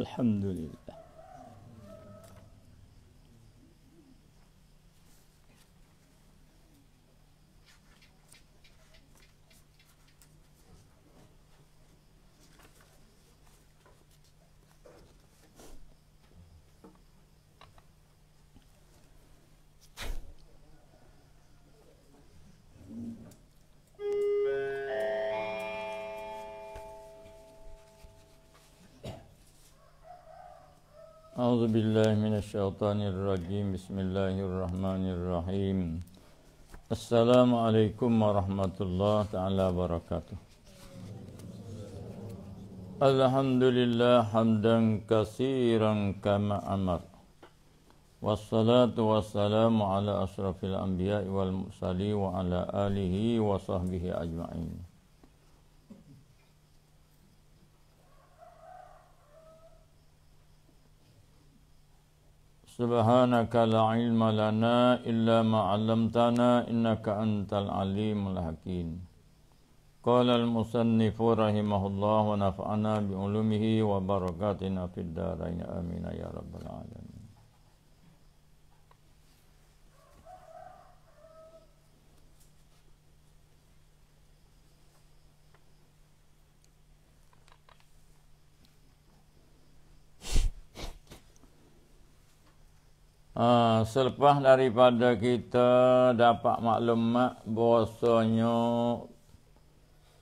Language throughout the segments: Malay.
الحمد لله أعوذ بالله من الشيطان الرجيم بسم الله الرحمن الرحيم السلام عليكم ورحمة الله تعالى وبركاته الحمد لله حمدا كثيرا كما أمر والصلاة والسلام على أشرف الأنبياء والمرسلين وعلى آله وصحبه أجمعين سبحانك لا علم لنا إلا ما علمتنا إنك أنت العليم الحكيم قال المصنف رحمه الله ونفعنا بعلومه وبركاتنا في الدارين آمين يا رب العالمين Ah, selepas daripada kita dapat maklumat bahasanya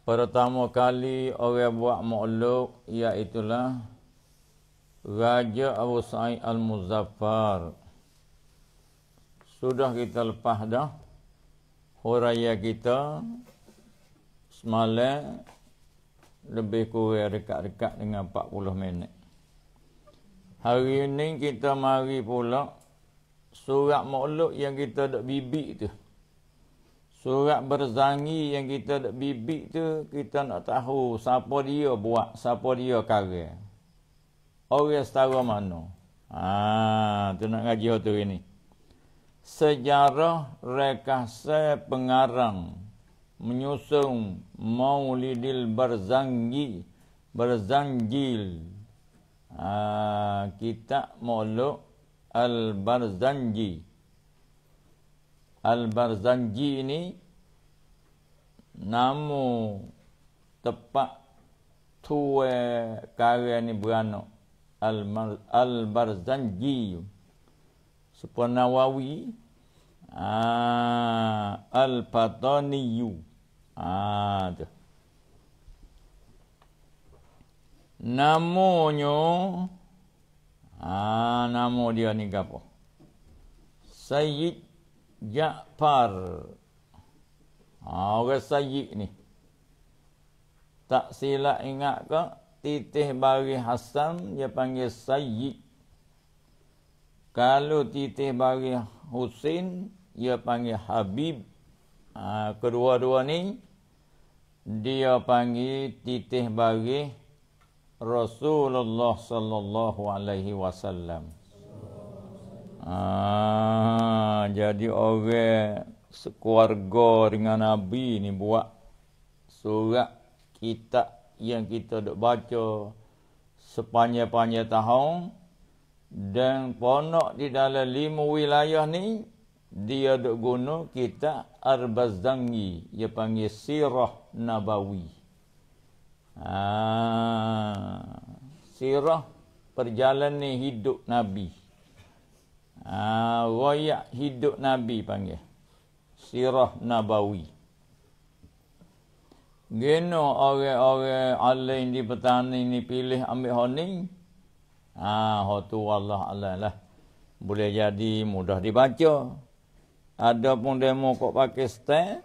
pertama kali orang buat makhluk iaitulah Raja Abu Sa'id Al-Muzaffar sudah kita lepas dah huraya kita semalam lebih kurang dekat-dekat dengan 40 minit. Hari ini kita mari pulak surat makhluk yang kita dak bibik tu surat berzangi yang kita dak bibik tu kita nak tahu siapa dia buat siapa dia karya orang setara mana ha tu nak ngaji tu ini sejarah rekasa pengarang menyusun maulidil berzangi berzangil ha, kitab makhluk Al-Barzanji. Al-Barzanji ini namu tepat tua karya ni beranak. Al-Barzanji. Sepuan Nawawi. Ah, Al-Fataniyu. Ah, tu. Namunya... Ah, nama dia ni apa? Sayyid Ja'far. Ah, orang Sayyid ni. Tak sila ingat ke? Titih bari Hasan dia panggil Sayyid. Kalau titih bari Husin dia panggil Habib. Ah, kedua-dua ni dia panggil titih bari Rasulullah sallallahu alaihi wasallam. Ah, jadi orang sekeluarga dengan Nabi ni buat surat kitab yang kita dok baca sepanjang-panjang tahun dan ponok di dalam lima wilayah ni dia dok guna kitab Arbazangi yang panggil Sirah Nabawi. Ha, sirah perjalanan hidup Nabi. Ha, royak hidup Nabi panggil. Sirah Nabawi. Gino orang-orang alim di petani ni pilih ambil honing. Ha, hotu Allah Allah lah. Boleh jadi mudah dibaca. Ada pun demo kok Pakistan.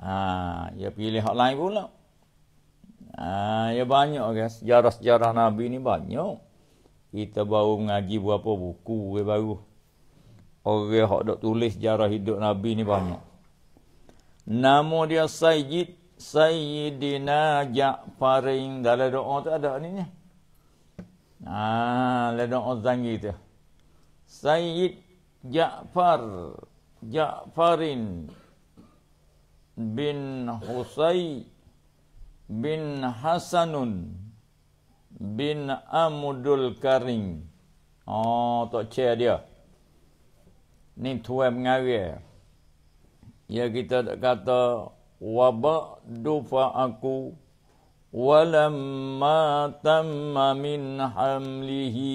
Ha, ya pilih hak lain pula. Ah, ya banyak guys. Sejarah-sejarah Nabi ni banyak. Kita baru mengaji beberapa buku ke baru. Orang hok dok tulis sejarah hidup Nabi ni banyak. Nama dia Sayyid Sayyidina Ja'farin dalam doa tu ada ni ni. Ah, dalam le doa zangi tu. Sayyid Ja'far Ja'farin bin Husayn bin Hasanun bin Amudul Karim. Oh, tok chair dia. Ni tua mengawir. Ya kita tak kata wabak dufa aku walamma tamma min hamlihi.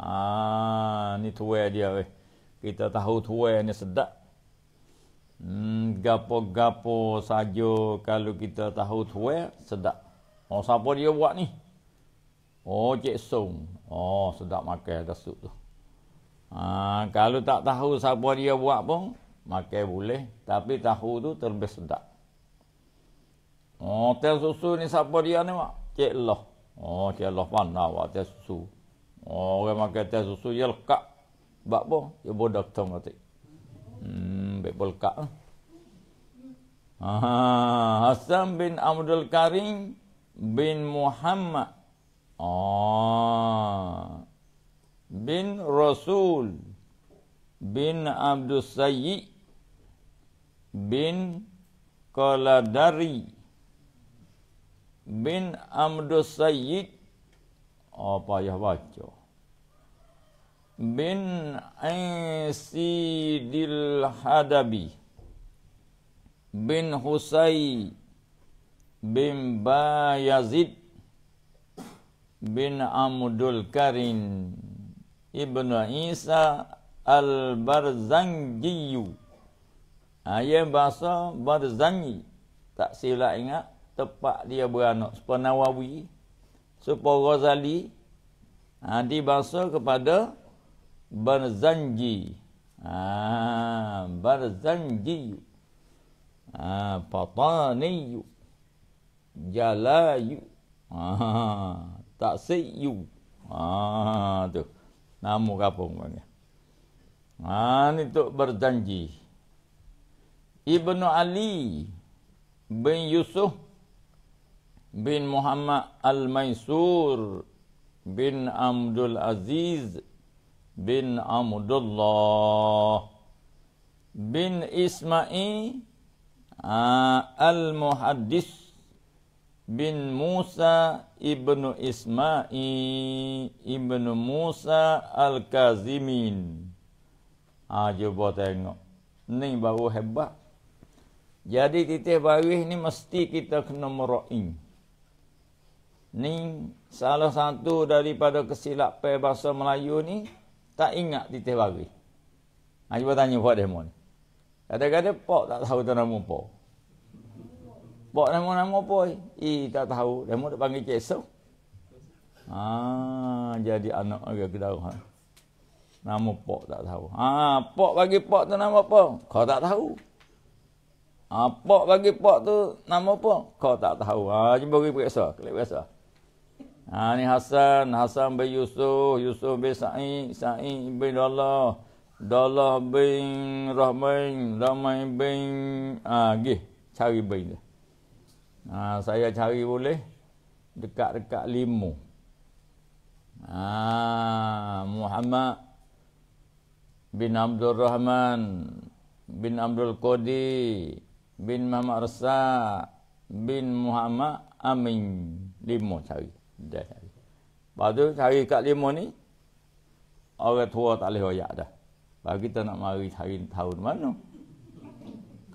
Ah, ni tua dia weh. Kita tahu tua ni sedap. Hmm, gapo-gapo saja kalau kita tahu tuwe sedap. Oh siapa dia buat ni? Oh Cik Song. Oh sedap makan dasuk tu. Ha, kalau tak tahu siapa dia buat pun makan boleh tapi tahu tu terlebih sedap. Oh teh susu ni siapa dia ni mak? Cik Loh. Oh Cik Loh pandai buat teh susu. Oh orang makan teh susu dia lekat. Sebab apa? Dia bodoh tong mati. Hmm ambil polkak lah. Hasan bin Abdul Karim bin Muhammad. Ah. Bin Rasul bin Abdul Sayyid bin Qaladari bin Abdul Sayyid. Apa oh, payah baca bin Aisyidil Hadabi bin Husay bin Bayazid bin Amudul Karin Ibnu Isa Al Barzanjiyu ayat ha, bahasa Barzangi tak silap ingat tepat dia beranak Supa Nawawi Supa Ghazali ha, dibahasa kepada Barzanji. Ah, Barzanji. Ah, ha, Patani. Jalayu. Ah, Taksiyu. Ah, tu. Namu kapung panggil. Ah, ni tu berjanji. Ibnu Ali bin Yusuf bin Muhammad Al-Maisur bin Abdul Aziz bin Amudullah bin Ismail ah, Al-Muhaddis bin Musa ibn Ismail ibn Musa Al-Kazimin Ah ha, cuba tengok ni baru hebat jadi titik baris ni mesti kita kena meraih ni salah satu daripada kesilapan bahasa Melayu ni tak ingat titik bagi. Ha, cuba tanya buat demo ni. Kadang-kadang pok tak tahu tu nama pok. Pok nama nama apa? Eh, tak tahu. Demo tu panggil cik so. Ha, jadi anak agak tahu Ha. Nama pok tak tahu. Ha, pok bagi pok tu nama apa? Kau tak tahu. Ha, pok bagi pok tu nama apa? Kau tak tahu. Ha, cuba pergi periksa. Kelip periksa. Ha, ni Hasan, Hasan bin Yusuf, Yusuf bin Sa'id, Sa'id bin Dallah, Dallah bin Rahman, Rahman bin, ah, ha, gih, cari bin dia. Ha, saya cari boleh, dekat-dekat limo. Ah, ha, Muhammad bin Abdul Rahman, bin Abdul Qadi, bin Muhammad Rasa, bin Muhammad Amin, limo cari dah hari. Lepas tu, hari kat lima ni, orang tua tak boleh royak dah. Lepas kita nak mari hari tahun mana.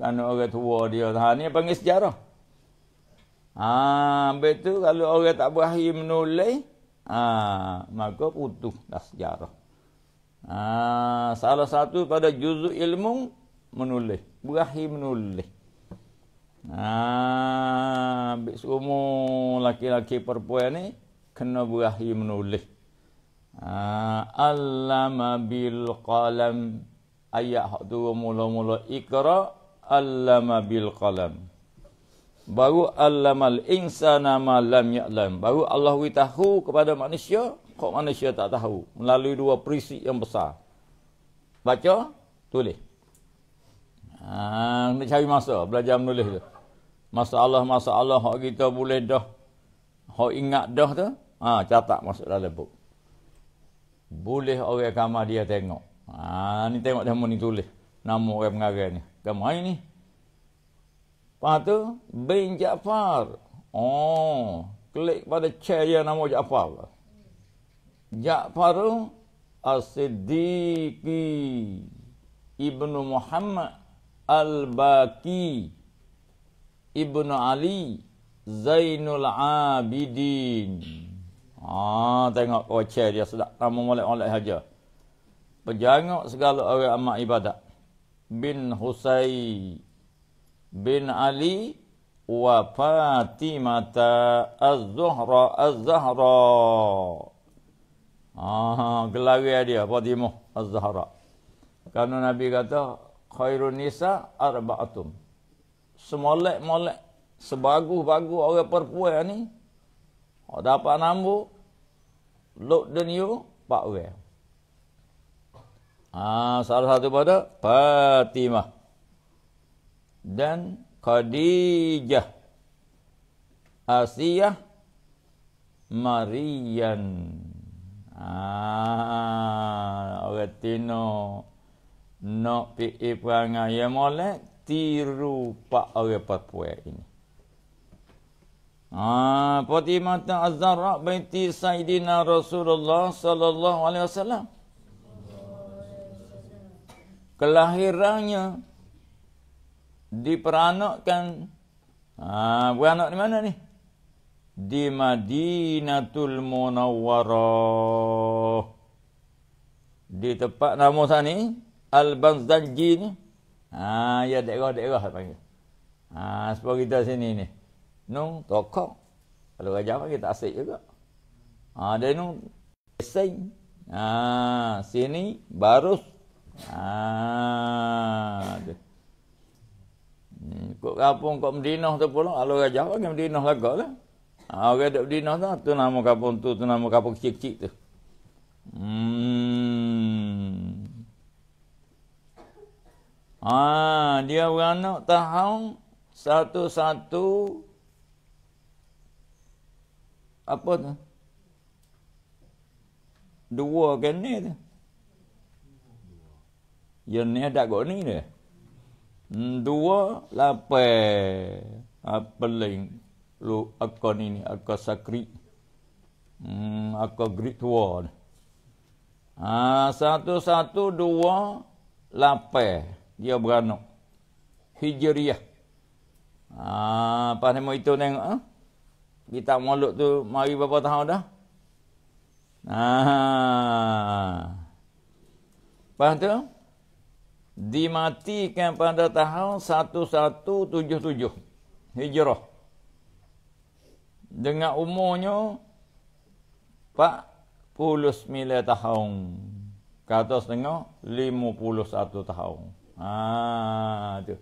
Kan orang tua dia, ha, ni panggil sejarah. Ha, ambil tu, kalau orang tak berakhir menulis, ha, maka putus dah sejarah. Ha, salah satu pada juzuk ilmu, menulis. Berakhir menulis. Ah, ambil semua laki-laki perempuan ni kena berahi menulis. Ah, allama bil qalam. Ayat hak tu mula-mula ikra allama bil qalam. Baru allamal insana ma lam ya'lam. Baru Allah tahu kepada manusia kok manusia tak tahu melalui dua prinsip yang besar. Baca, tulis. Ah, nak cari masa belajar menulis tu masalah-masalah hak kita boleh dah hak ingat dah tu ha catat masuk dalam buku boleh orang agama dia tengok ha ni tengok dah ni tulis nama orang pengarang ni agama ini Patu, tu, bin Jaafar. Oh, klik pada chair yang nama Jaafar. Jaafar As-Siddiqi Ibn Muhammad Al-Baqi. Ibn Ali Zainul Abidin. Ah, tengok kocer dia sudah. Tamu molek oleh saja. Pejangok segala orang amat ibadat. Bin Husay bin Ali wa ha, Fatimah Az-Zuhra Az-Zahra. Ah, gelaran dia Fatimah Az-Zahra. Kerana Nabi kata khairun nisa arba'atun semolek-molek, sebagus-bagus orang perempuan ni, orang dapat nombor, look the new, pak we. Ah, ha, salah satu pada Fatimah dan Khadijah Asiyah Marian. Ah, orang Tino nak pergi perangai yang molek, tiru pak orang Papua ini. Ah, ha, Fatimah Az-Zahra binti Sa'idina Rasulullah sallallahu alaihi wasallam. Kelahirannya diperanakkan ah beranak di mana ni? Di Madinatul Munawwarah. Di tempat nama sana ni Al-Banzanji ni. Ah, ya daerah-daerah tak panggil. Ah, ha, sebab kita sini ni. Nung, tokong. Kalau raja apa kita asyik juga. Ah, dia nung. Asyik. Ah, sini. baru. Ah, dia. Hmm, kok kampung tu pula. Kalau raja apa ke Madinah lagak lah. Ah, orang duduk Madinah tu. Tu nama kapung tu. Tu nama kapung kecil-kecil tu. Hmm. Ha, dia beranak tahun satu-satu apa tu? Dua ke ni tu? Ya ni ada kot ni dia. Hmm, dua lapai. Apa lain? Lu aku ni ni, aku sakri. Hmm, aku great war. Ha, satu-satu dua lapai dia beranak hijriah ha apa nama itu tengok ah eh? ha? kita maulud tu mari berapa tahun dah ha apa tu dimatikan pada tahun 1177 hijrah dengan umurnya sembilan tahun kata setengah satu tahun Ha tu.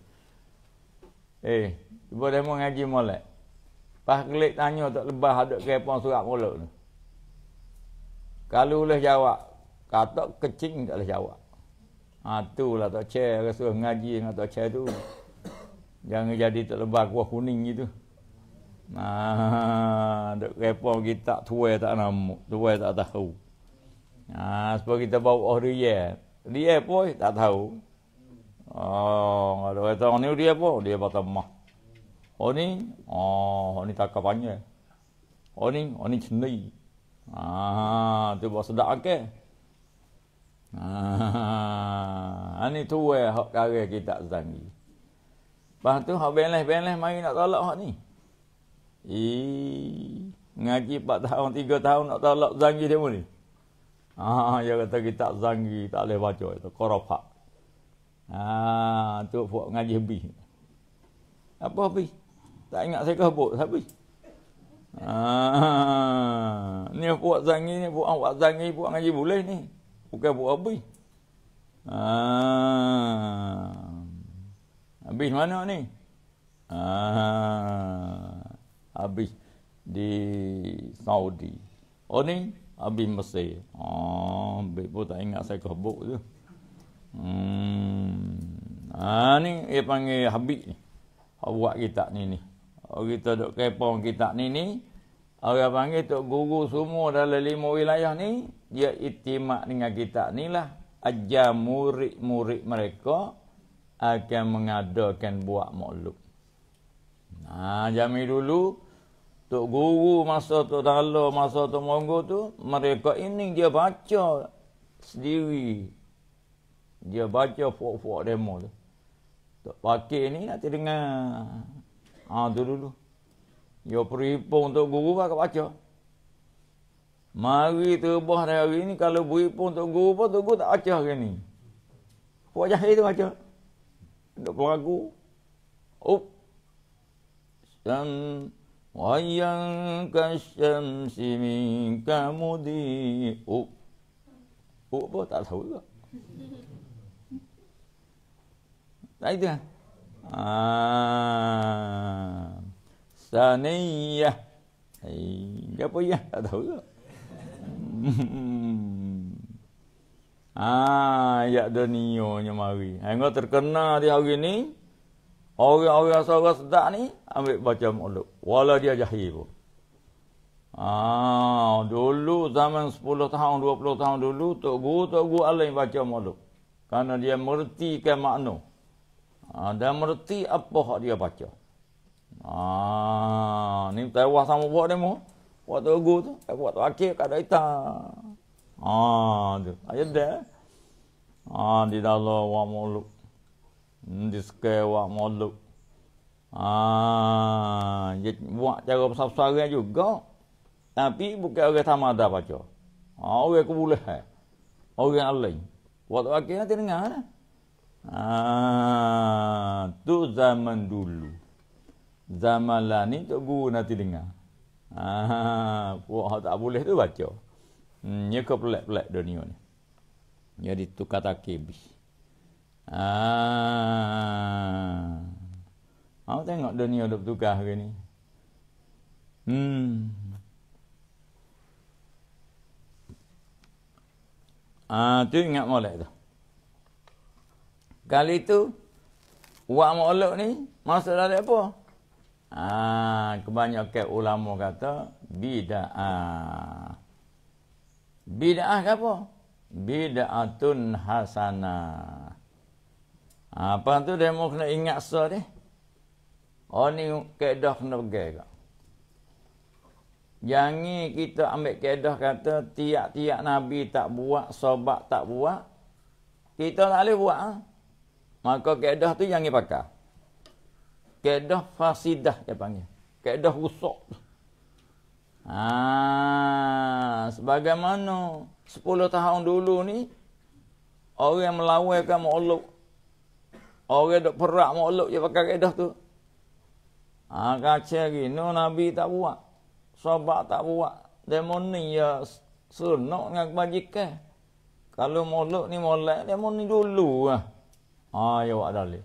Eh, cuba demo ngaji molek. Pas klik tanya tak lebah ada kepon surat molek tu. Kalau boleh jawab, kata kecing tak boleh jawab. Ha ah, itulah tak cer rasa ngaji dengan tak cer tu. Jangan jadi tak lebah kuah kuning gitu. Nah, dok kepon kita tua tak nama, tua tak tahu. Nah, sebab kita bawa oh dia. Dia pun tak tahu. Oh, ada orang oh, ni dia apa? Dia bata mah. Oh ni, oh ni tak kapanya. Oh ni, oh ni Ah, tu bawa sedak ke? Ah, ini tu eh, hak kare kita sedangi. Lepas tu, hak beleh-beleh mari nak tolak hak ni. I ngaji empat tahun, tiga tahun nak tolak zanggi dia boleh. Ah, dia kata kita zanggi, tak boleh baca itu. Korofak. Ah, ha, tu buat ngaji bi. Apa bi? Tak ingat saya kebut, siapa? Ha, ah, ni buat zangi ni buat awak zangi buat ngaji boleh ni. Bukan buat bi. Ah. Ha, habis mana ni? Ah. Habis di Saudi. Oh ni habis Mesir. Oh, ah, bi pun tak ingat saya kebut tu. Hmm. Ha, ni dia panggil habik ni. Orang buat kitab ni ni. Orang kita dok kepa orang kitab ni ni. Orang panggil tok guru semua dalam lima wilayah ni. Dia itimak dengan kitab ni lah. Aja murid-murid mereka akan mengadakan buat makhluk. Nah, ha, jami dulu tok guru masa tok dalo masa tok monggo tu mereka ini dia baca sendiri dia baca fuak-fuak demo tu. Tok Pakir ni nak lah dengar Ha, tu dulu. Dia perhimpun untuk guru pun akan baca. Mari tu dari hari ni kalau berhimpun untuk guru pun, tu guru tak baca hari ni. Fuak jahil tu baca. Untuk pelaku. Up. Dan wayangkan syamsi minkamudi. Up. Up apa? Tak tahu juga. Tak ada. Kan? Ah. Saniyah. Hai, apa ya? Tak tahu ke? ah, ya dunia nya mari. Hang terkena di hari ni. Orang-orang asal-asal ni ambil baca makhluk. Walau dia jahil pun. Ah, dulu zaman 10 tahun, 20 tahun dulu, Tok Guru, Tok Guru Alain baca makhluk. Kerana dia mertikan makna. Ha, dan merti apa hak dia baca. Ha, ni tewas sama buat mu Buat tu gugur tu, tak buat tu akhir kat kita. Ha, ah, tu. Ayat dia. Ha, di dalam wa muluk hmm, Di sekai wa muluk Ha, dia buat cara besar-besaran juga. Tapi bukan orang sama ada baca. Ha, orang kebulehan. Orang lain. Buat tu akhir nanti dengar. Ha? Ah, tu zaman dulu. Zaman la ni tok guru nanti dengar. Ah, buat hak tak boleh tu baca. Hmm, ni ya kau pelak-pelak dunia ni. Jadi tu kata kebi. Ah. awak tengok dunia dok tukar ke ni? Hmm. Ah, tu ingat molek dah. Kali tu buat maulud ni maksud dari apa? Ha, ah, kebanyakan ulama kata bid'ah. Bid'ah ke apa? Bid'atun hasanah. Ha, apa tu dia mau kena ingat so ni? Oh ni kaedah kena pergi ke? Jangan kita ambil kaedah kata tiap-tiap Nabi tak buat, sobat tak buat. Kita tak boleh buat. Ha? Maka keedah tu yang dia pakai. Keedah fasidah dia panggil. Keedah rusak. Ha, sebagaimana 10 tahun dulu ni, orang yang melawakan makhluk. Orang dok perak makhluk dia pakai keedah tu. Ha, kaca gini, Nabi tak buat. Sobat tak buat. demoni ya senok dengan kebajikan. Kalau makhluk ni molek, demoni dulu lah. Ah, ya awak dalil.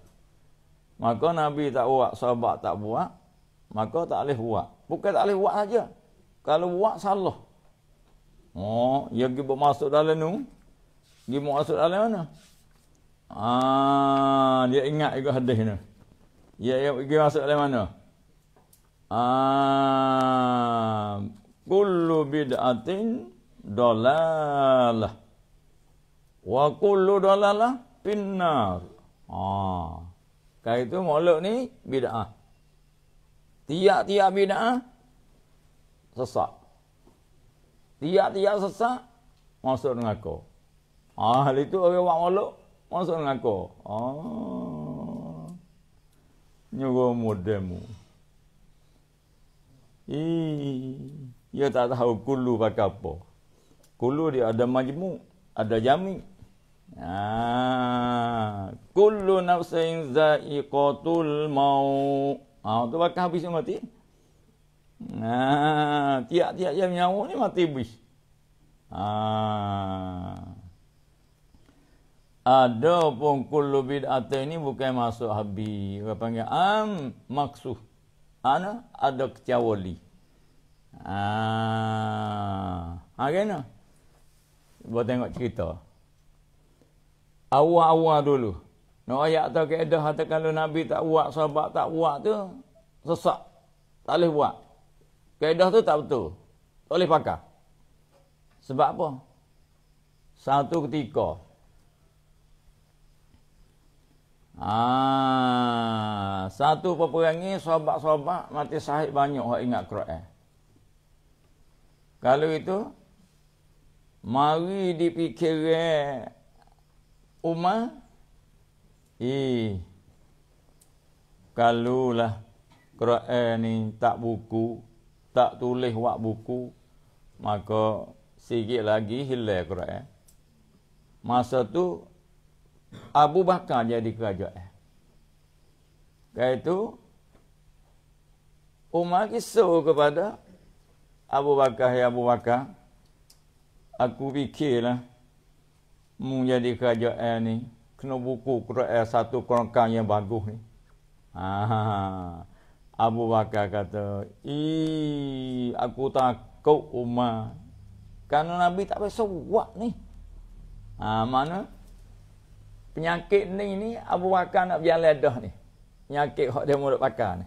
Maka Nabi tak buat, sahabat tak buat, maka tak boleh buat. Bukan tak boleh buat saja. Kalau buat, salah. Oh, ya pergi masuk dalam ni. Pergi masuk dalam mana? Ah, dia ingat juga hadis ni. Ya, ya pergi masuk dalam mana? Ah, kullu bid'atin dolalah. Wa kullu dalalah finnar. Ha. Ah. itu molek ni bidah. Tiap-tiap bidah sesat. Tiap-tiap sesat masuk dengan aku. Ah, ha, itu orang buat molek masuk dengan aku. Ha. Nyogo modemu. Ih, ia tak tahu kulu pakai apa. Kulu dia ada majmu, ada jami'. Ah, kullu nafsin za'iqatul mau, ah tu bakal habis ni mati. Ha, tiap-tiap yang nyawa ni mati habis. ah Ada pun kullu bid'atin ni bukan masuk habis. apa panggil am maksuh. Ana ada kecawali. ah, Ha kena. Buat tengok cerita awal-awal dulu. Nak ayat tak keedah atau kalau Nabi tak buat, sahabat tak buat tu, sesak. Tak boleh buat. Keedah tu tak betul. Tak boleh pakai. Sebab apa? Satu ketika. Ah, satu peperangi sahabat-sahabat mati sahih banyak orang ingat Quran. Kalau itu, mari dipikirkan Uma, Eh Kalau lah Quran ni tak buku Tak tulis wak buku Maka Sikit lagi hilang Quran eh. Masa tu Abu Bakar jadi kerajaan eh. Kali tu Umar kisah kepada Abu Bakar ya Abu Bakar Aku fikirlah menjadi kerajaan ni kena buku Quran satu kerangkang yang bagus ni. Ah, Abu Bakar kata, "I aku takut umar, kerana Nabi tak biasa buat ni. Ha, mana? Penyakit ni ni Abu Bakar nak berjalan dah ni. Penyakit yang dia murid pakar ni.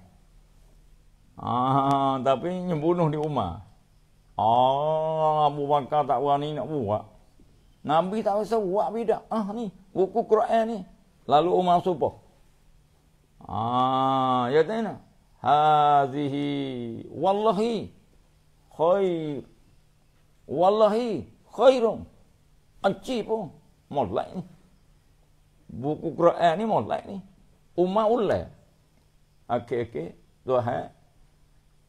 Ah, ha, tapi nyembunuh di rumah. Ah, Abu Bakar tak berani nak buat. Nabi tak rasa buat bidak. Ah ni, buku Quran ni. Lalu Umar serupa. Ah, ya tanya. Hazihi wallahi khair. Wallahi khairun. Anci pun. Mulai ni. Buku Quran ni mulai ni. Umar ulai. Okey-okey. Tuhan.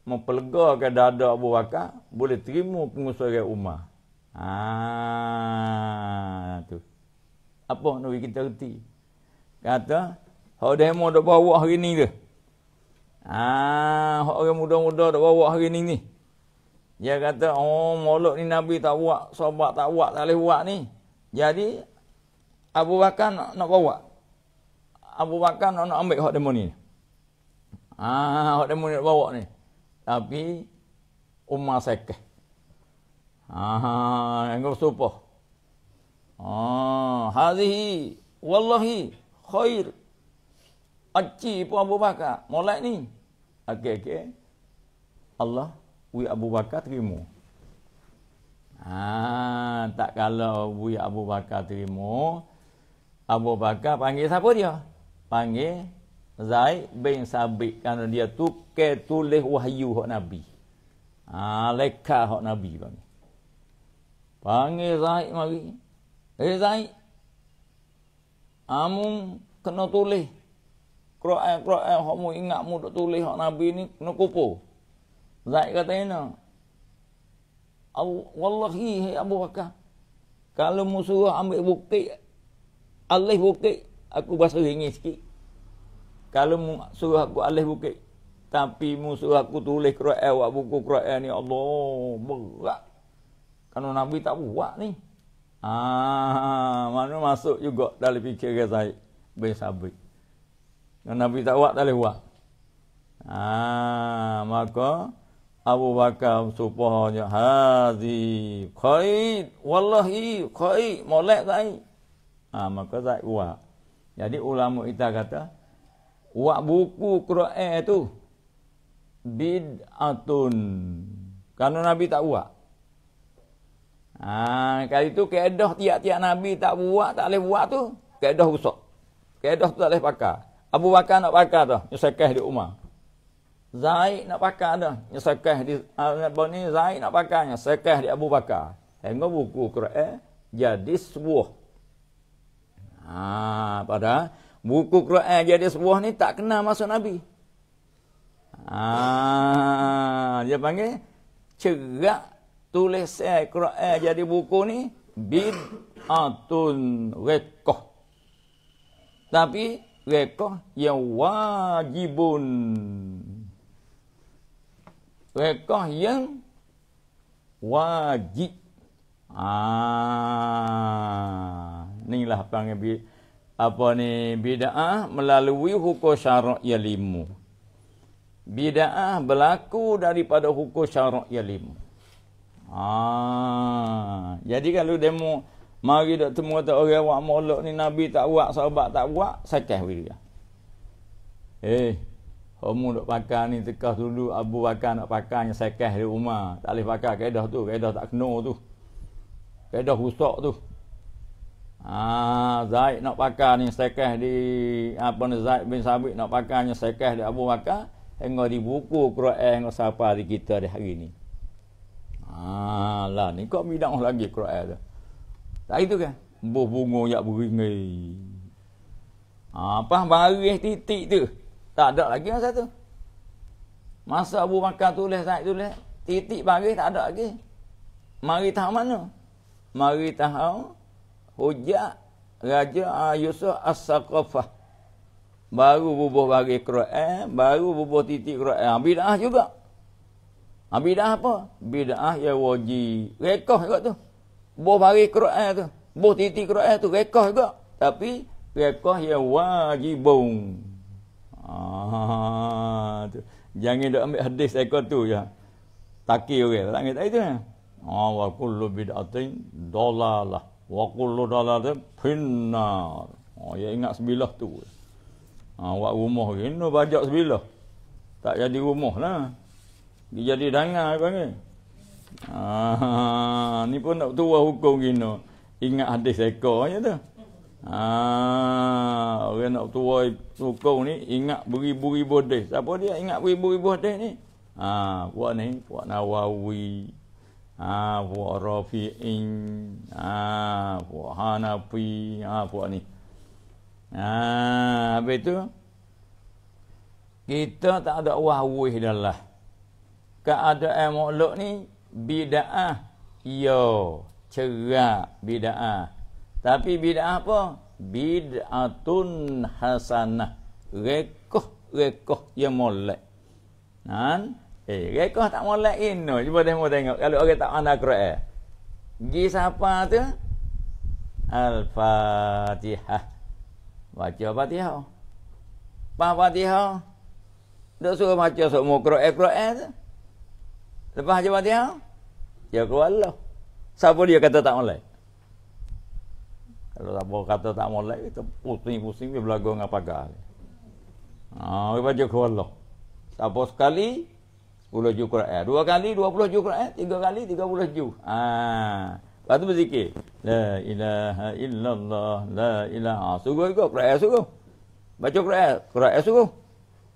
Mempelegakan dada Abu Bakar. Boleh terima pengusaha Umar. Ah tu. Apa nak kita reti? Kata hok demo dak bawa hari ni tu. Ah hok orang muda-muda dak bawa hari ni ni. Dia kata oh molok ni nabi tak buat, sobat tak buat, tak boleh buat ni. Jadi Abu Bakar nak, nak bawa. Abu Bakar nak, nak ambil hok demo ni. Ah hok demo ni nak bawa ni. Tapi Umar sekeh. Ah, engkau supo. Ah, hadhi wallahi khair. Aci pun Abu Bakar. mulai ni. Okey, okey. Allah wi Abu Bakar terima. Ah, tak kalau wi Abu Bakar terima, Abu Bakar panggil siapa dia? Panggil Zaid bin Sabit kerana dia tu ke tulis wahyu Hak Nabi. Ah, lekah hok Nabi bang. Panggil Zahid mari. Eh Zahid. Amun kena tulis. Kru'an-kru'an yang kamu ingat mu duk tulis hak Nabi ni kena kupu. Zahid kata ini. Wallahi hey Abu Bakar. Kalau mu suruh ambil bukit. Alih bukit. Aku basa ringin sikit. Kalau mu suruh aku alih bukit. Tapi mu suruh aku tulis kru'an buku kru'an ni. Allah berat kalau Nabi tak buat ni. Ah, mana masuk juga dalam fikiran saya bin Sabit. Kalau Nabi tak buat tak boleh buat. Ah, maka Abu Bakar supahnya hadi khair wallahi khair molek tai. Ah, maka saya buat. Jadi ulama kita kata buat buku Quran itu bid'atun. Kalau Nabi tak buat Ha, kali tu keedah tiap-tiap Nabi tak buat, tak boleh buat tu, keedah rusak. Keedah tu tak boleh pakar. Abu Bakar nak pakai tu, nyesekah di Umar. Zaid nak pakai tu, nyesekah di ha, Abu ni Zaid nak pakar, nyesekah di Abu Bakar. Tengok buku Quran, eh? jadi sebuah. Ha, pada buku Quran jadi sebuah ni tak kena masuk Nabi. Ha, dia panggil cerak tulis Quran eh, eh, jadi buku ni bid'atun rekoh. Tapi rekoh yang wajibun. Rekoh yang wajib. Ah, inilah panggil bid apa ni bid'ah melalui hukum syarak yang lima. Bid'ah berlaku daripada hukum syarak yang lima. Ah, jadi kalau demo mari dak temu kata orang awak molok ni nabi tak buat sahabat tak buat sakah wiri. Eh, homo dak pakai ni tekah dulu Abu Bakar nak pakai yang sakah di rumah. Tak boleh pakai kaedah tu, kaedah tak kena tu. Kaedah rusak tu. Ah, Zaid nak pakai ni sakah di apa ni Zaid bin Sabit nak pakai yang sakah di Abu Bakar hingga di buku Quran hingga siapa hari kita di hari ni lah ni kau minat lagi Quran tu. Tak itu kan? Buh bunga yang beringai. apa ha, baris titik tu? Tak ada lagi masa tu. Masa Abu Bakar tulis, Zaid tulis, titik baris tak ada lagi. Mari tahu mana? Mari tahu hujah Raja Yusuf As-Sakofah. Baru bubuh baris Quran, baru bubuh titik Quran. Bidah juga. Ha, bid'ah apa? Bid'ah ya wajib. Rekah juga tu. Buah baris Quran tu. Buah titik Quran tu. Rekah juga. Tapi rekah ya wajib. Ah, ha, tu. Jangan duk ambil hadis ekor tu ya. Taki orang. Okay. Tak ambil tak itu ya. Ah, wa kullu bid'atin dolalah. Wa kullu dolalah finnar. Oh, ya ingat sebilah tu. Ah, wa rumah Ini bajak sebilah. Tak jadi rumah lah. Dia jadi dangar dia panggil. Ah, ni pun tak tua hukum gino. Ingat hadis ekor je ya tu. Ah, orang nak tua hukum ni ingat beribu-ribu hadis. Siapa dia ingat beribu-ribu hadis ni? Ah, buat ni, buat Nawawi. Ah, buat Rafi'in. Ah, buat Hanafi. Ah, buat ni. Ah, habis tu kita tak ada wahwih dalam keadaan makhluk ni bidaah yo cerak bidaah. tapi bid'ah apa bid'atun hasanah rekoh rekoh ya molek nan eh rekoh tak molek ino cuba demo tengok kalau orang tak anda Quran eh. gi siapa tu al fatihah baca fatihah pa fatihah dak suruh baca semua Quran eh, Quran tu Lepas hajar mati hang, dia keluar lah. Siapa dia kata tak molek? Kalau siapa kata tak molek, kita pusing-pusing, dia berlagu dengan pagar. Haa, dia baca keluar lah. Siapa sekali, 10 juh Quran. Dua kali, 20 juh Quran. Tiga kali, 30 juh. Haa. Lepas tu berzikir. La ilaha illallah, la ilaha. Haa, suruh juga, Quran suruh. Baca Quran, Quran suruh.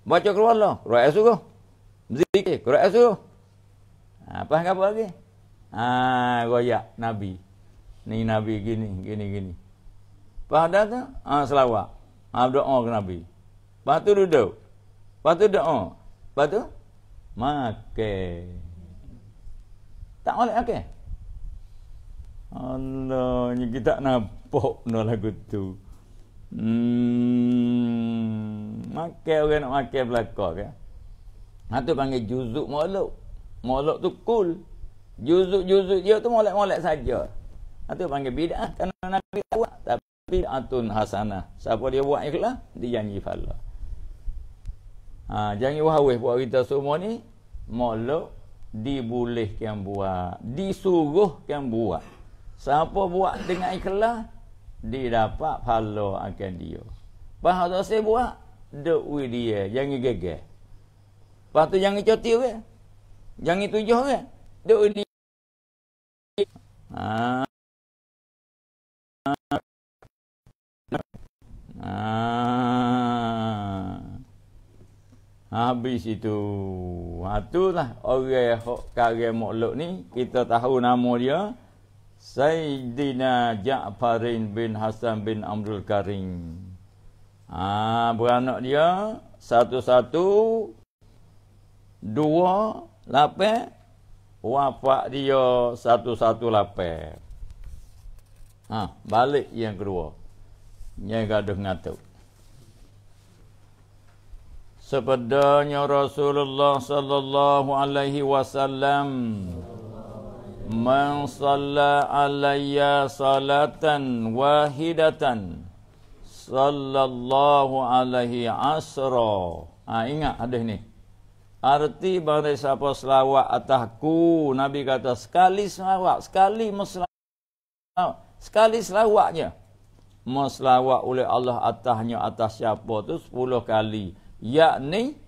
Baca keluar lah, Quran suruh. Berzikir, Quran suruh apa ah, yang apa lagi? Ha, royak Nabi. Ni Nabi gini, gini, gini. Pada tu, ha, ah, selawat. Ha, doa ke Nabi. Lepas tu duduk. Lepas tu doa. Lepas tu, makai. Tak boleh, okay? Allahnya kita nampak no lagu tu. Hmm, makai orang nak makai belakang. Ya? Ha, panggil juzuk makhluk. Molek tu kul. Juzuk-juzuk dia tu molek-molek saja. Itu panggil bid'ah. Kerana Nabi tak buat. Tapi atun hasanah. Siapa dia buat ikhlas, dia janji falah. Ha, janji wahweh buat kita semua ni. Molek dibolehkan buat. Disuruhkan buat. Siapa buat dengan ikhlas, dia dapat falah akan dia. Pahal tak saya buat, dia dia. janji gegeh. Lepas tu jangan cuti ke. Yang itu tujuh kan. Duk ni. Ha. Ha. Habis itu. Ha, itulah orang hok kare makhluk ni. Kita tahu nama dia. Sayyidina Ja'farin bin Hasan bin Amrul Karim. Ha, beranak dia. Satu-satu. Dua lape wafak dia satu-satu lape Ah, ha, balik yang kedua nya gaduh ngatu sepedanya Rasulullah sallallahu alaihi wasallam man salla alayya salatan wahidatan sallallahu alaihi asra Ah ingat ada ni Arti bangsa siapa selawat atasku. Nabi kata, sekali selawat. Sekali meselawat. Sekali selawatnya. Meselawat oleh Allah atahnya atas siapa tu sepuluh kali. Yakni,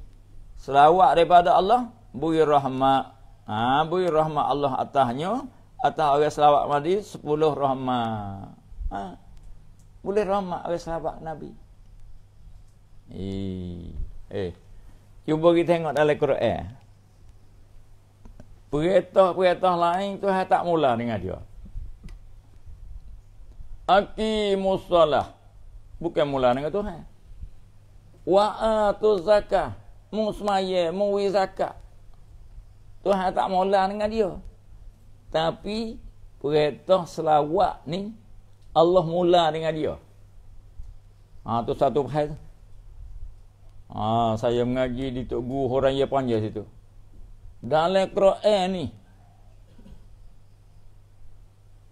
selawat daripada Allah, beri rahmat. Ha, beri rahmat Allah atahnya, atas orang selawat madi, sepuluh rahmat. Ha. Boleh rahmat orang selawat Nabi. Eh, eh. Cuba bagi tengok dalam Quran. Perintah-perintah lain Tuhan tak mula dengan dia. Aqimus solah. Bukan mula dengan Tuhan. Wa atu zakah. musmaye semaya, mu zakah. Tuhan tak mula dengan dia. Tapi perintah selawat ni Allah mula dengan dia. Ha tu satu perintah. Ha, saya mengaji di Tok Guru Horan Ye Panjang situ. Dalam Quran ni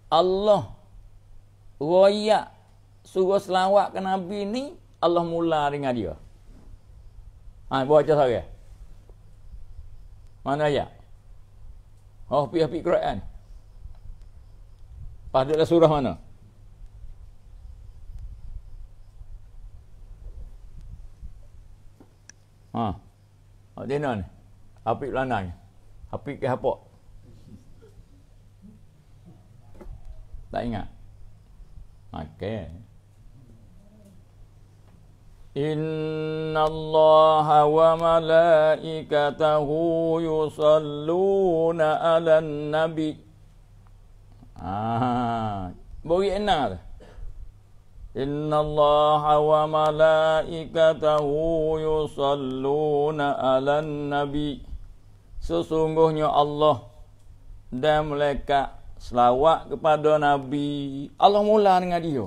Allah Raya Suruh selawat ke Nabi ni Allah mula dengan dia Ha, buat macam sahaja Mana ya? Oh, pihak-pihak Quran Pada surah mana Ha. Hak dina ni. Apik lanang. Apik ke apa? Tak ingat. Inna Allah wa malaikatahu yusalluna يصلون nabi Ah, آه، بوي إنار. Inna Allah wa وملائكته يصلون على Nabi. Sesungguhnya Allah dan mereka selawat kepada Nabi. Allah mula dengan dia.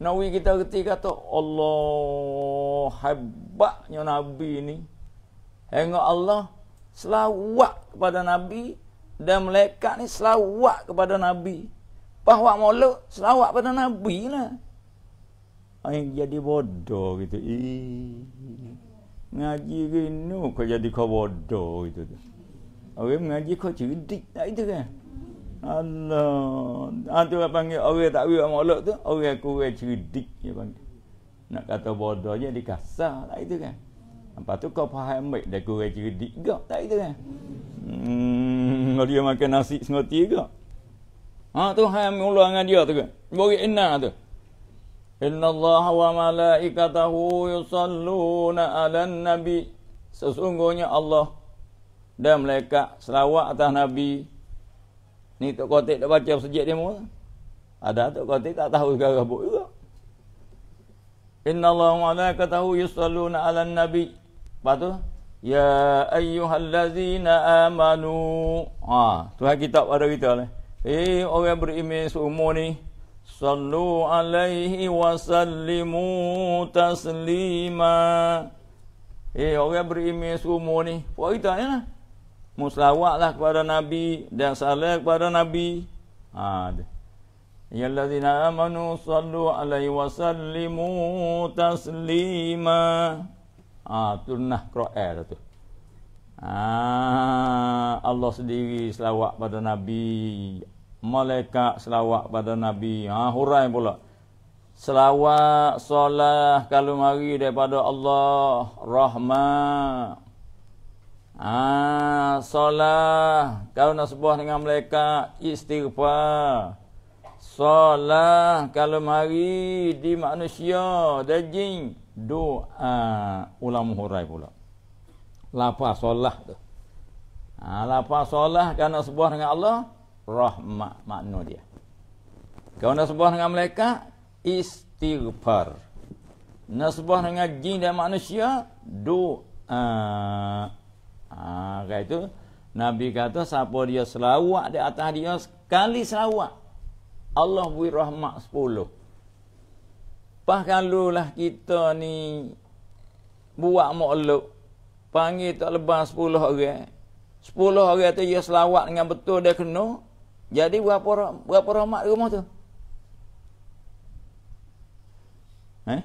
Nabi kita kerti kata, Allah hebatnya Nabi ni. Hingga Allah selawat kepada Nabi dan mereka ni selawat kepada Nabi. Bahawa mula selawat kepada Nabi lah. Ayah jadi bodoh gitu. Ngaji gini kau jadi kau bodoh gitu. Awak ngaji kau cerdik tak itu kan? Allah. Antu ah, apa panggil awak tak wira molok tu? Awak aku wira cerdik dia panggil. Nak kata bodohnya dikasar tak itu kan? Lepas tu kau faham baik dia kurai cerdik juga. Tak itu kan? Hmm, kalau dia makan nasi sengoti juga. Ha, tu hai mula dengan dia tu kan? Bagi enak tu. Inna Allah wa malaikatahu yusalluna ala nabi Sesungguhnya Allah dan malaikat selawat atas nabi Ni Tok Kotik tak baca sejak dia mula Ada Tok Kotik tak tahu sekarang rabuk juga Inna Allah wa malaikatahu yusalluna ala nabi Lepas tu Ya ayyuhallazina amanu Ha, Tuhan kitab ada kita ni Eh, orang beriman seumur ni صلوا عليه وسلموا taslima. Eh, orang berimej semua ni. Buat kita ya lah. Muslawak lah kepada Nabi. Dan salah kepada Nabi. Haa, Ya allazina amanu sallu alaihi wa sallimu taslima. Haa, tu nah Quran tu. Haa, Allah sendiri selawat pada Nabi malaikat selawat pada Nabi. Ha, hurai pula. Selawat, solat, kalau mari daripada Allah, rahmat. Ha, solat, kalau nak sebuah dengan malaikat, istighfar. Solat, kalau mari di manusia, dajin, doa. Ulama hurai pula. Lapa solat tu. Ha, lapa solat, kalau nak sebuah dengan Allah, roh mak makna dia. Kalau nak sebuah dengan mereka, istighfar. Nak sebuah dengan jin dan manusia, doa. Eh, ah, ha, kata itu, Nabi kata, siapa dia selawat. di atas dia, sekali selawat. Allah beri rahmat sepuluh. Pas kalau lah kita ni buat makhluk, panggil tak lebar sepuluh orang. Sepuluh orang tu dia selawat. dengan betul dia kena, jadi berapa orang berapa orang mak rumah tu? Eh?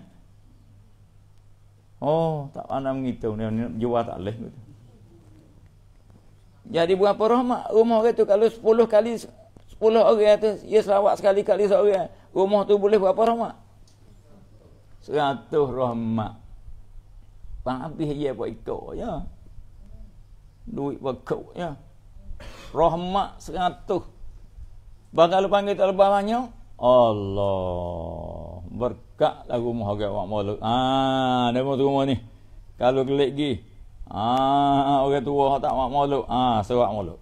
Oh, tak pandai menghitung ni, ni jual tak leh gitu. Jadi berapa orang mak rumah orang tu kalau sepuluh kali sepuluh orang tu ya selawat sekali kali seorang. Rumah tu boleh berapa orang mak? 100 rahmat. Pak habis je buat ikut ya. Duit buat ya. Rahmat 100 Bakal panggil tak lepas banyak. Allah. Berkat lagu muhagat awak maluk. Ah, demo mahu terumah ni. Kalau kelik gi. Ah, orang tua tak wak maluk. Ah, serak maluk.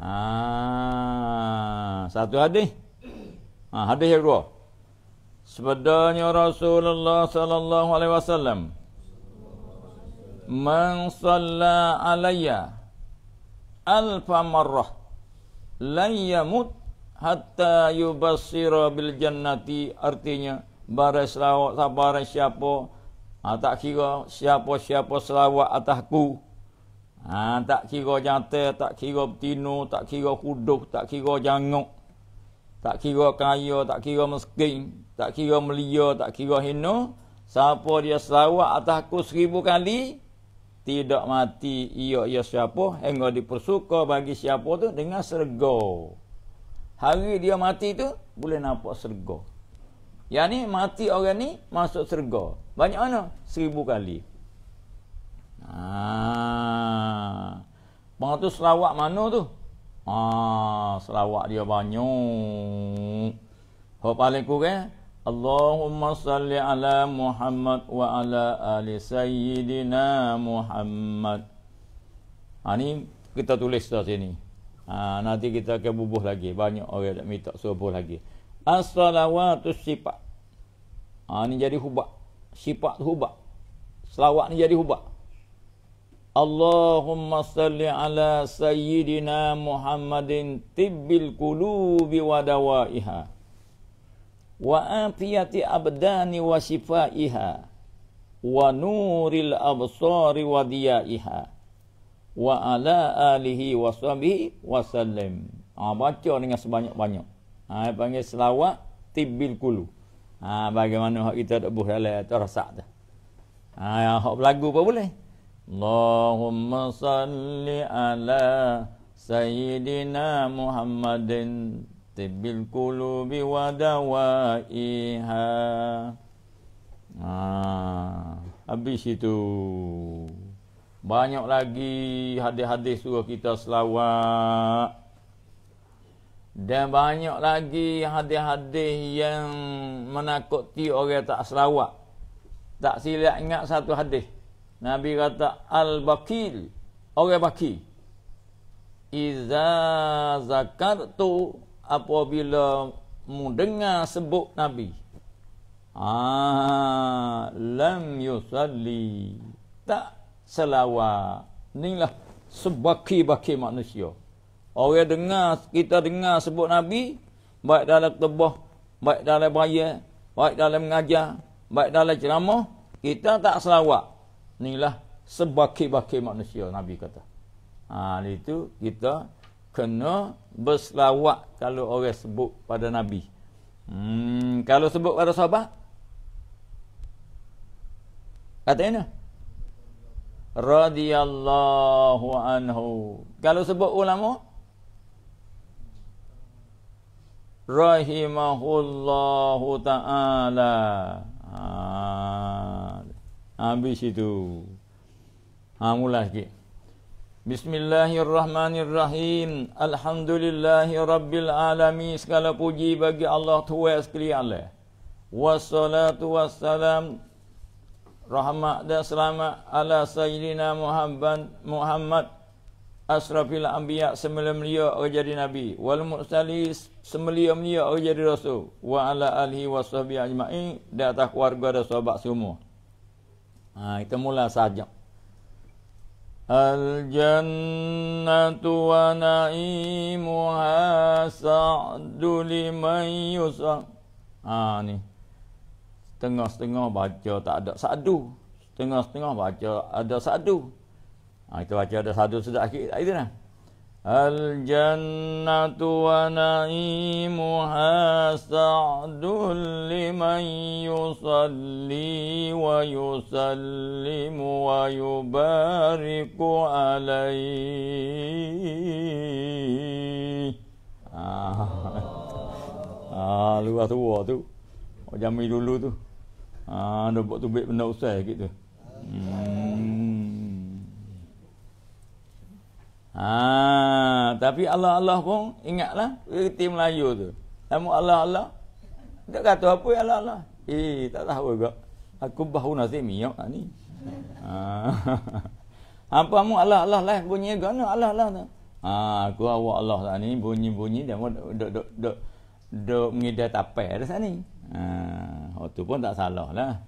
Ah, satu hadis. Ah, hadis yang kedua. Sebenarnya Rasulullah sallallahu alaihi wasallam man sallaa alayya alfa marrah lan yamut hatta yubassira bil jannati artinya barai selawat sabaran siapa ha, tak kira siapa-siapa selawat atasku ha, tak kira jantai tak kira betino tak kira kuduk tak kira janguk tak kira kaya tak kira miskin tak kira melia tak kira hina siapa dia selawat atasku seribu kali tidak mati ia ia siapa hingga dipersuka bagi siapa tu dengan serga hari dia mati tu boleh nampak serga yang ni mati orang ni masuk serga banyak mana seribu kali ha Bang tu selawat mana tu? Ah, selawat dia banyak. Hop paling kurang Allahumma salli ala Muhammad wa ala ali sayyidina Muhammad. Ha, ni kita tulis dah sini. Ha, nanti kita akan bubuh lagi. Banyak orang nak minta subuh lagi. As-salawatu sifat. Ha, ni jadi hubak. Sifat tu hubak. Selawat ni jadi hubak. Allahumma salli ala sayyidina Muhammadin tibbil qulubi wa dawaiha wa afiyati abdani wa shifaiha wa nuril absari wa diyaiha wa ala alihi wa sahbihi wa sallim. Ha, baca dengan sebanyak-banyak. Ha, panggil selawat tibbil kulu. Ha, bagaimana hak kita tak boleh tak rasa tu. Ha, hak berlagu pun boleh. Allahumma salli ala sayyidina Muhammadin tibbil qulubi wa dawaiha. Ah, habis itu. Banyak lagi hadis-hadis suruh kita selawat. Dan banyak lagi hadis-hadis yang menakuti orang tak selawat. Tak silap ingat satu hadis. Nabi kata al-bakil, orang bakil. Iza zakartu apabila mu dengar sebut Nabi. Ah, lam yusalli. Tak selawat. Inilah sebaki-baki manusia. Orang dengar, kita dengar sebut Nabi, baik dalam tebah, baik dalam bayar, baik dalam mengajar, baik dalam ceramah, kita tak selawat. Inilah sebaki-baki manusia, Nabi kata. Ah, ha, itu kita kena berselawat kalau orang sebut pada Nabi. Hmm, kalau sebut pada sahabat, katanya ni. Radhiyallahu anhu. Kalau sebut ulama, Rahimahullahu ta'ala. Ah, habis itu. Ha, mula sikit. بسم الله الرحمن الرحيم الحمد لله رب العالمين سكالا بوجي بقي الله تو اسكلي عليه والصلاة والسلام رحمة السلام على سيدنا محمد محمد أشرف الأنبياء سملم ليا أجري نبي والمرسلين سملم ليا أجري رسول وعلى آله وصحبه أجمعين دعتك وارجع رسول بعض سمو. Ah, itu mula sajak. الجنة ونعيمها سعد لمن يسعى Haa ni tengah tengah baca tak ada sadu tengah tengah baca ada sadu Haa ah, kita baca ada sadu sedap sikit Itu lah الجنة ونعيمها سعد لمن يصلي ويسلم ويبارك عليه آه luar tua tu Jami dulu tu Ah, Dia buat tubik benda usai gitu hmm. Ha, tapi Allah Allah pun ingatlah reti Melayu tu. Kamu Allah Allah. Tak kata apa ya Allah Allah. Eh, tak tahu juga. Aku bahu nasi miok. lah ni. Ha. Apa mu Allah Allah lah bunyi gana Allah Allah tu. Ha, aku awak Allah lah ni bunyi-bunyi dia duk duk duk duk, duk mengidah tapai ada sini. Ha, tu pun tak salah lah.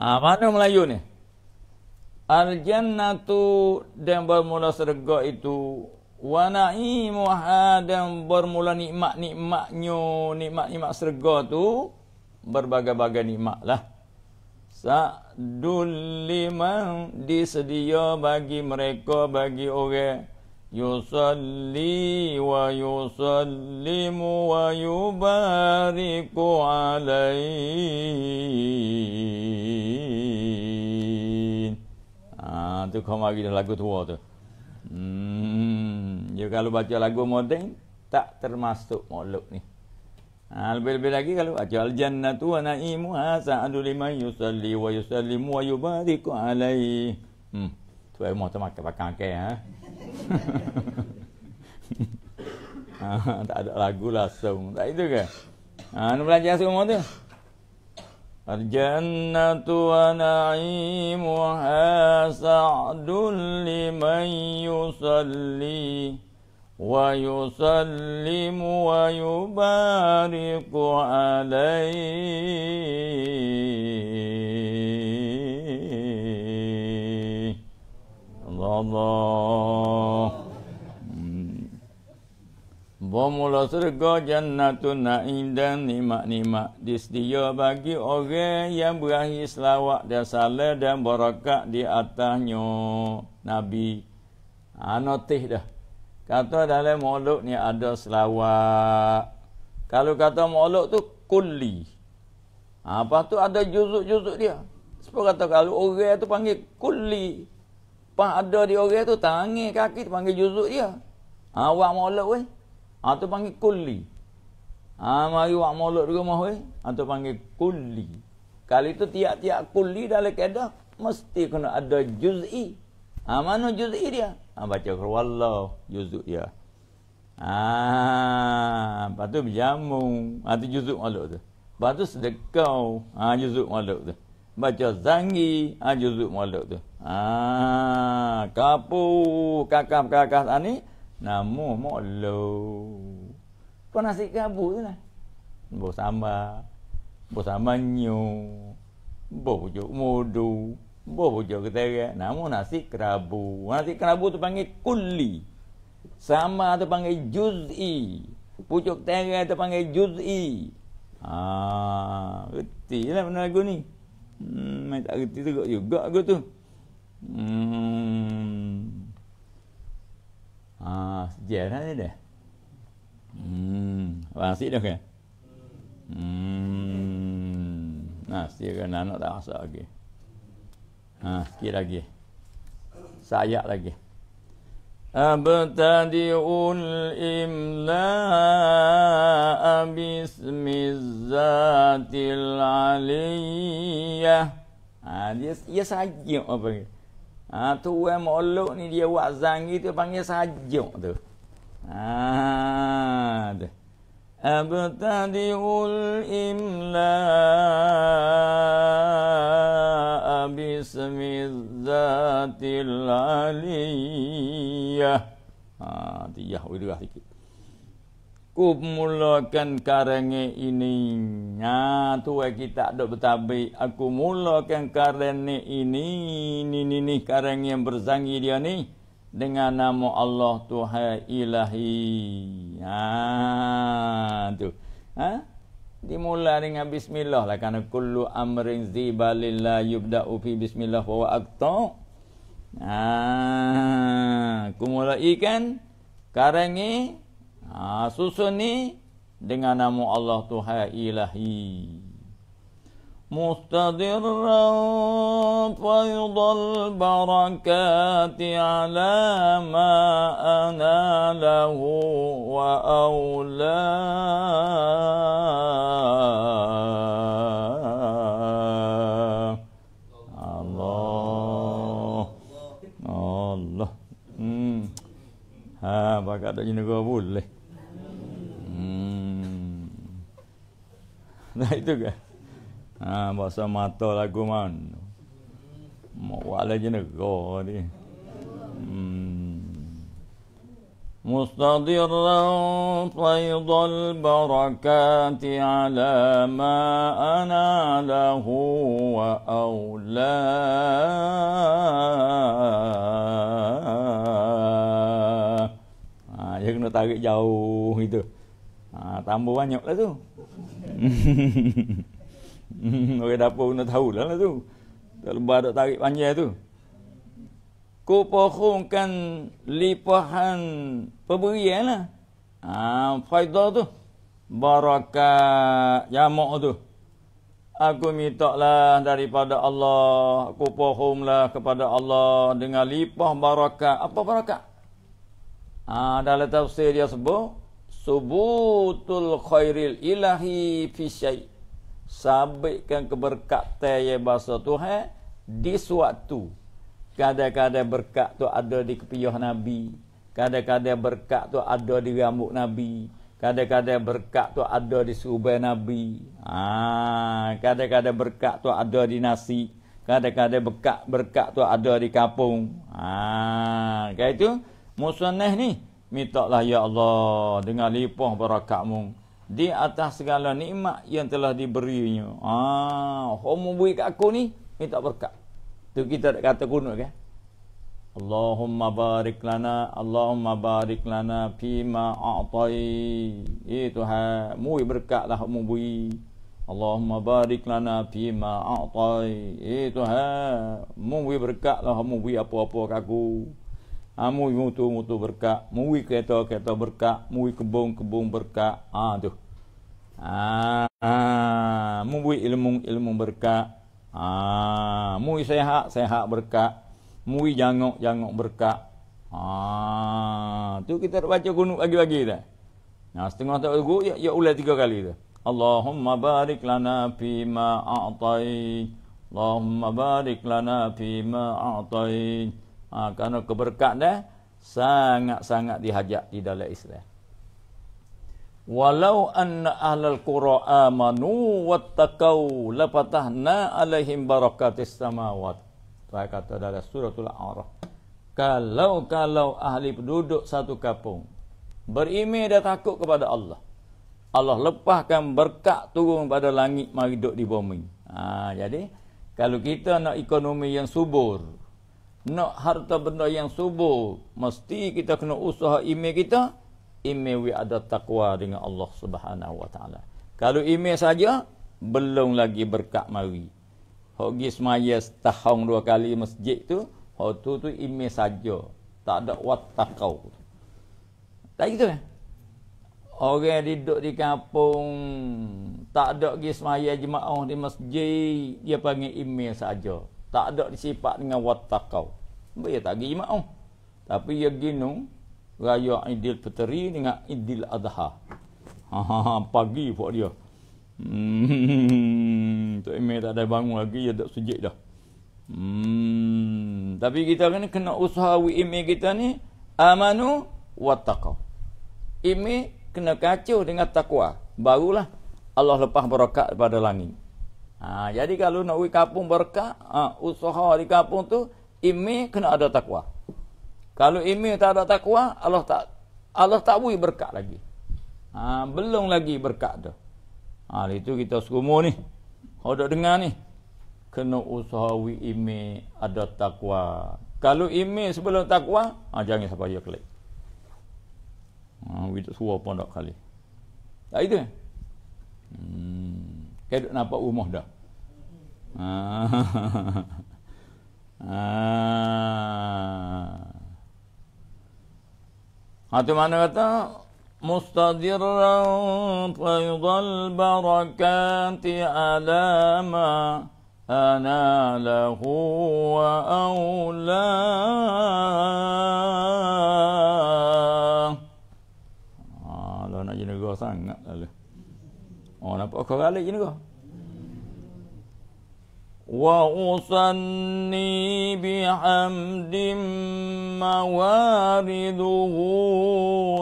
Ha, mana Melayu ni? Al-jannatu dan bermula serga itu. Wa na'imuha dan bermula nikmat-nikmatnya. Nikmat-nikmat serga tu Berbagai-bagai nikmat lah. sa liman disedia bagi mereka, bagi orang. Yusalli wa yusallimu wa yubariku alaihi. Ah, tu koma gitu lagu tua tu. Hmm, dia kalau baca lagu moden tak termasuk makhluk ni. Ha, lebih, lebih lagi kalau baca al jannatu wa na'imu ha, sa'adu liman yusalli wa yusallimu wa yubariku alaihi. Hmm. Tu ayo mau tamak pakang ke ha. ha, tak ada lagu lah song. Tak itu ke? Ha, nak belajar semua tu. الجنة ونعيمها سعد لمن يصلي ويسلم ويبارك عليه الله, الله Bermula surga jannatun na'in dan nikmat-nikmat disedia bagi orang yang berakhir selawat dan salat dan berakat di atasnya Nabi. Ha, notih dah. Kata dalam mu'luk ni ada selawat. Kalau kata mu'luk tu kulli. Ha, apa tu ada juzuk-juzuk dia. Sebab kata kalau orang tu panggil kulli. Pas ada di orang tu tangan kaki tu panggil juzuk dia. Ha, orang mu'luk weh. Atau ah, panggil kulli. Ha, mari wak mulut rumah weh. Atau ah, panggil kulli. Kali itu tiap-tiap kulli dalam keadaan. Mesti kena ada juz'i. Ha, mana juz'i dia? Ha, baca kerwallah juz'u dia. Ha, lepas tu berjamu. Ha, tu juz'u mulut tu. Lepas tu sedekau. Ha, juz'u mulut tu. Baca zangi. Ha, juz'u mulut tu. Ha, kapu. Kakak-kakak ani. Kakak, Nama Molo. Kau nasi kabut tu lah. Bo sama, Bo sama nyu. Bo pujuk modu. Bo pujuk ketera. Namo nasi kerabu. Nasi kerabu tu panggil kuli. Sama tu panggil juz'i. Pucuk tera tu panggil juz'i. Ah, reti lah benda lagu ni. Hmm, tak reti juga juga aku tu. Hmm. À, dễ thế đấy để Hmm. và xịt được kìa Ừ, à, xịt cái nó đã sợ kìa À, kìa là kìa Xa dạ là kìa أبتدئ الإملاء باسم الذات العلية هذه Ha tu orang molok ni dia buat zangi tu panggil sajuk tu. Ha tu. Abtadiul imla bismi zatil aliyah. Ha ya. widuh lah sikit. Kup mulakan karenge ini. Ha, tu kita ada betabi. Aku mulakan karenge ini. Ini, ini, ini karenge yang bersangi dia ni. Dengan nama Allah Tuhan Ilahi. Ha, tu. Ha? Dimula dengan bismillah lah. Kerana kullu amrin zibalillah yubda'u fi bismillah wa wa aktok. Ha, aku mulai kan. Karenge. Karenge. Ha, susun ni dengan nama Allah Tuhan Ilahi. مستدرا فيض البركات على ما أنا له وأولاه الله الله ها بقى تجيني قبول لي Nah itu ke? Ha, bahasa mata lagu man. Mak wala je nego ni. مستضرا فيض البركات على ما أنا wa وأولى Ah, ha, dia kena tarik jauh gitu. Ah, tambah banyak lah tu. Orang dapur pun dah tahu lah tu. Tak lebar tak tarik panjang tu. Kau lipahan pemberian lah. Ha, faidah tu. Barakat jamak tu. Aku minta lah daripada Allah. Aku lah kepada Allah dengan lipah barakat. Apa barakat? Ha, dalam tafsir dia sebut subutul khairil ilahi fi syai sabitkan keberkatan yang bahasa Tuhan di suatu kadang-kadang berkat tu ada di kepiah nabi kadang-kadang berkat tu ada di rambut nabi kadang-kadang berkat tu ada di serubai nabi ah kadang-kadang berkat tu ada di nasi kadang-kadang berkat berkat tu ada di kapung ah ha, kaitu musannah ni Minta lah Ya Allah dengan lipah berakatmu. Di atas segala nikmat yang telah diberinya. Ah, ha, kamu beri kat aku ni, minta berkat. Tu kita tak kata kunut kan? Allahumma barik lana, Allahumma barik lana fima a'tai. Eh Tuhan, mui berkat lah kamu Allahumma barik lana fima a'tai. Eh Tuhan, mui berkat lah kamu apa-apa kat aku ha, mui mutu mutu berkah mui kereta kereta berkah mui kebun kebun berkah ah, ha tu ha, ha mui ilmu ilmu berkah ha mui sehat sehat berkah mui jangok jangok berkah ha tu kita baca gunung lagi bagi dah nah setengah tak guru ya, ya ulah tiga kali tu Allahumma barik lana fi ma a'tai Allahumma barik lana fi ma Ha, kerana keberkatan dia sangat-sangat dihajat di dalam Islam. Walau anna ahlal qura amanu wattaqau lafatahna alaihim barakatis samawat. Saya kata dalam suratul arah. Kalau-kalau ahli penduduk satu kampung berimeh dan takut kepada Allah. Allah lepaskan berkat turun pada langit mari duduk di bumi. Ha, jadi kalau kita nak ekonomi yang subur, nak harta benda yang subur mesti kita kena usaha iman kita iman we ada takwa dengan Allah Subhanahu wa taala kalau iman saja belum lagi berkat mari hok gi setahun dua kali masjid tu hok tu tu iman saja tak ada wattaqau tak gitu kan orang duduk di kampung tak ada gi semaya jemaah di masjid dia panggil iman saja tak ada disifat dengan wattaqau. Dia tak pergi oh, Tapi dia gino raya Idil Fitri dengan Idil Adha. Ha, ha, ha pagi buat dia. Hmm, Tok Imeh tak ada bangun lagi, dia tak sujud dah. Hmm, tapi kita kena kena usaha ime kita ni amanu wattaqau. Ime kena kacau dengan takwa. Barulah Allah lepas berokat pada langit. Ha, jadi kalau nak pergi kampung berkah, ha, usaha di kampung tu, imi kena ada takwa. Kalau imi tak ada takwa, Allah tak Allah tak beri berkat lagi. Ha, belum lagi berkat tu. Ha, itu kita semua ni. Ada dengar ni. Kena usaha wi imi ada takwa. Kalau imi sebelum takwa, ha, jangan sampai dia kelik. Ha, kita suruh pun tak kali. Tak itu. Hmm. Kau duk nampak rumah dah. Ah. Ah. Ha tu mana kata mustadirran fayudal barakati ala ma ana lahu wa aula ah, lah nak jadi negara sangat lah Oh, nampak kau ralik je ni kau. Wa usanni bihamdim mawariduhu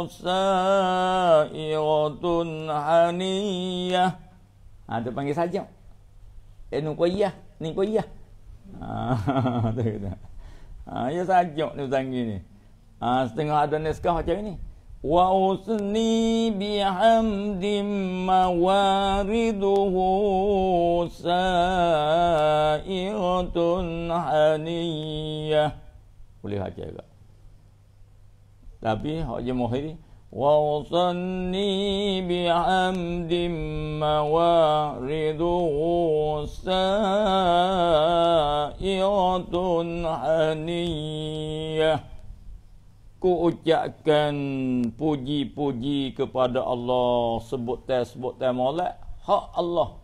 sa'iratun haniyah. Ha, tu panggil saja. Eh, ni kau iya. Ni kau iya. Ha, tu kata. Ha, ya saja ni panggil ni. Ha, setengah ada ni macam ni. وأثني بحمد موارده سائرة حنية قولي baca juga tapi hak je mohir بحمد موارده سائرة حنية ku ucapkan puji-puji kepada Allah sebut tel sebut tel molek hak Allah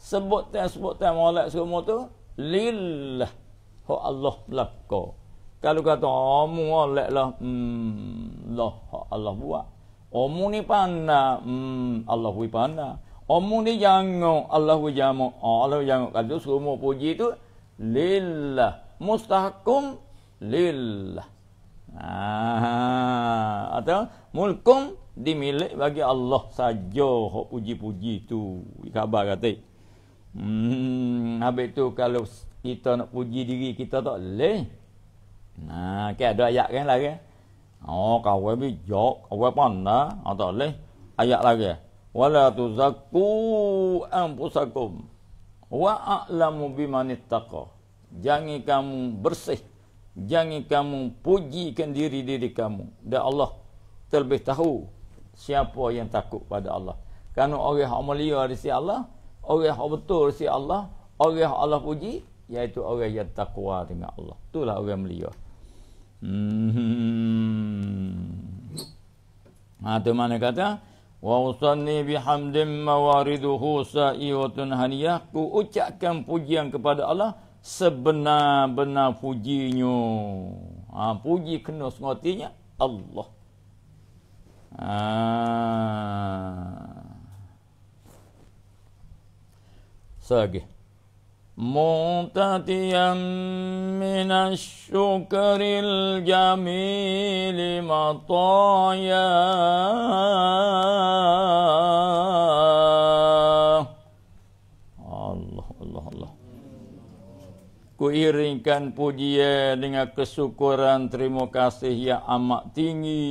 sebut tel sebut tel molek semua tu lillah hak Allah belaka kalau kata amu oh, molek lah hmm lah hak Allah buat amu oh, ni panda hmm Allah bui panda amu oh, ni jango Allah bui jamu Allah jango kata semua puji tu lillah mustahakum lillah Ah, atau mulkum dimiliki bagi Allah saja hok puji-puji tu. Khabar kata. Hmm, habis tu kalau kita nak puji diri kita tak leh. Nah, ke ada ayat kan lagi. Oh, kau we bijak, kau pandai, atau ah, leh. Ayat lagi. Wala tuzakku ampusakum wa a'lamu Jangan kamu bersih Jangan kamu pujikan diri-diri kamu Dan Allah terlebih tahu Siapa yang takut pada Allah Kerana orang yang mulia risi Allah Orang yang betul risi Allah Orang Allah puji Iaitu orang yang takwa dengan Allah Itulah orang mulia hmm. Ha, tu mana kata Wa usanni bihamdim mawariduhu sa'i wa tunhaniyah Ku ucapkan pujian kepada Allah sebenar-benar pujinya. Ha, puji kena sengatinya Allah. Ha. Sagi. Muntatiyan minasyukril jamili mataya. kuiringkan pujian dengan kesyukuran terima kasih yang amat tinggi.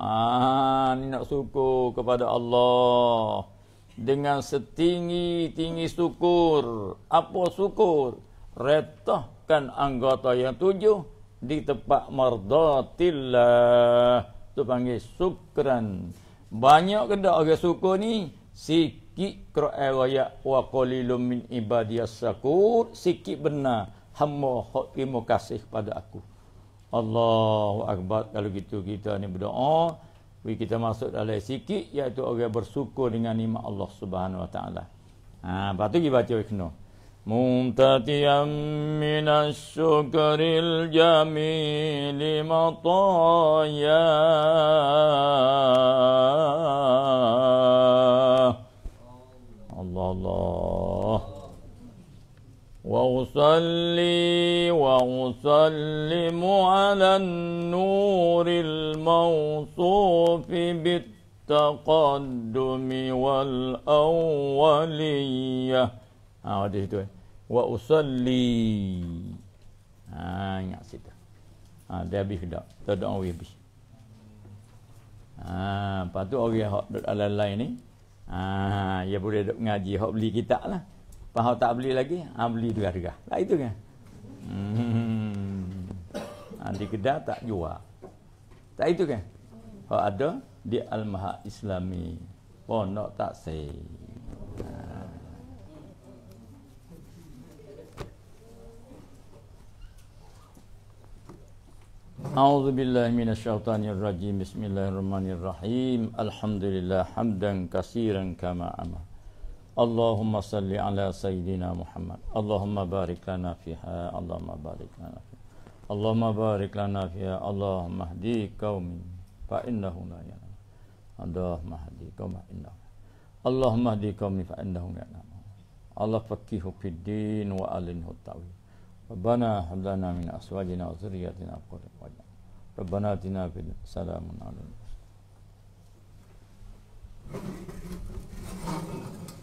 Ah, ha, ini nak syukur kepada Allah dengan setinggi-tinggi syukur. Apa syukur? Retahkan anggota yang tujuh di tempat mardatillah. Itu panggil syukran. Banyak kena orang syukur ni, sikit Iqra'a ayat wa qalilum min ibadiyas syakur. Sikit benar. Hamba hak terima kasih kepada aku. Allahu Akbar. Kalau gitu kita ni berdoa. Bagi kita masuk dalam sikit. Iaitu orang bersyukur dengan nikmat Allah subhanahu wa ta'ala. Ha, lepas tu kita baca ikhna. Muntatiyam minas syukril jamili وأصلي وأسلم على النور الموصوف بالتقدم والأولية ها ada situ eh وأصلي ها ingat ها dia habis dah tak ada awi habis ha patu orang hak dalam line ni ha ya boleh duk ngaji hak beli kitab lah Pahau tak beli lagi, ha, beli dua harga. Tak lah, itu kan? Hmm. Di kedai tak jual. Tak itu kan? Kalau ada, di Al-Maha Islami. Oh, nak tak say. أعوذ بالله من الشيطان rajim Bismillahirrahmanirrahim. Alhamdulillah, hamdan الرحيم kama لله Allahumma salli ala sayyidina Muhammad Allahumma barik lana fiha Allahumma barik lana fiha Allahumma barik lana fiha Allahumma hdi qaumin fa innahum la ya'lamun Allahumma hdi qauma innahum Allahumma hdi qaumin fa innahum la ya. Allah fakihu fid din wa alinhu tawi Rabbana hab lana min aswajina wa dhurriyyatina qurrata a'yun Rabbana atina fid salamun alal mursalin Thank you.